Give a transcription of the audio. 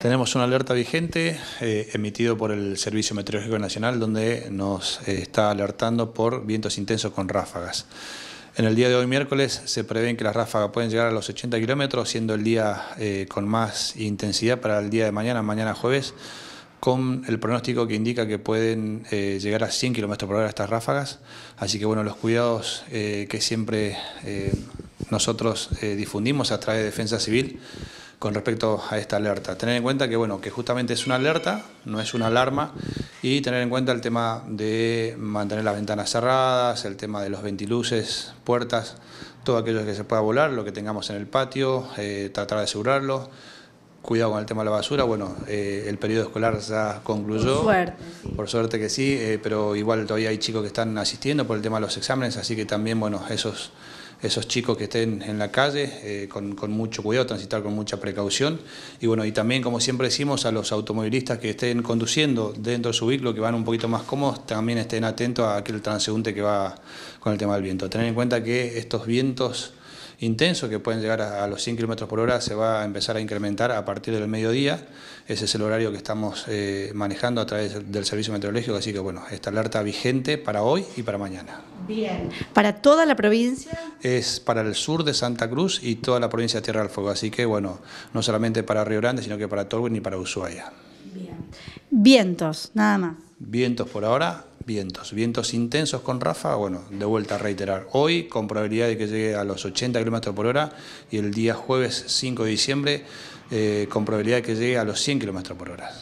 Tenemos una alerta vigente eh, emitido por el Servicio Meteorológico Nacional donde nos eh, está alertando por vientos intensos con ráfagas. En el día de hoy miércoles se prevén que las ráfagas pueden llegar a los 80 kilómetros, siendo el día eh, con más intensidad para el día de mañana, mañana jueves, con el pronóstico que indica que pueden llegar a 100 kilómetros por hora estas ráfagas. Así que bueno, los cuidados que siempre nosotros difundimos a través de Defensa Civil con respecto a esta alerta. Tener en cuenta que, bueno, que justamente es una alerta, no es una alarma, y tener en cuenta el tema de mantener las ventanas cerradas, el tema de los ventiluces, puertas, todo aquello que se pueda volar, lo que tengamos en el patio, eh, tratar de asegurarlo. Cuidado con el tema de la basura, bueno, eh, el periodo escolar ya concluyó. Por suerte. que sí, eh, pero igual todavía hay chicos que están asistiendo por el tema de los exámenes, así que también, bueno, esos esos chicos que estén en la calle eh, con, mucho cuidado, transitar con mucha precaución. Y bueno, y también, como siempre decimos, a los automovilistas que estén conduciendo dentro de su vehículo, que van un poquito más cómodos, también estén atentos a aquel transeúnte que va con el tema del viento. Tener en cuenta que estos vientos intensos que pueden llegar a, los 100 km por hora se va a empezar a incrementar a partir del mediodía. Ese es el horario que estamos eh, manejando a través del Servicio Meteorológico, así que bueno, esta alerta vigente para hoy y para mañana. Bien. ¿Para toda la provincia? Es para el sur de Santa Cruz y toda la provincia de Tierra del Fuego. Así que, bueno, no solamente para Río Grande, sino que para Torwin y para Ushuaia. Bien. Vientos, nada más. Vientos por ahora, vientos. Vientos intensos con Rafa, bueno, de vuelta a reiterar. Hoy con probabilidad de que llegue a los 80 kilómetros por hora y el día jueves 5 de diciembre eh, con probabilidad de que llegue a los 100 km por hora.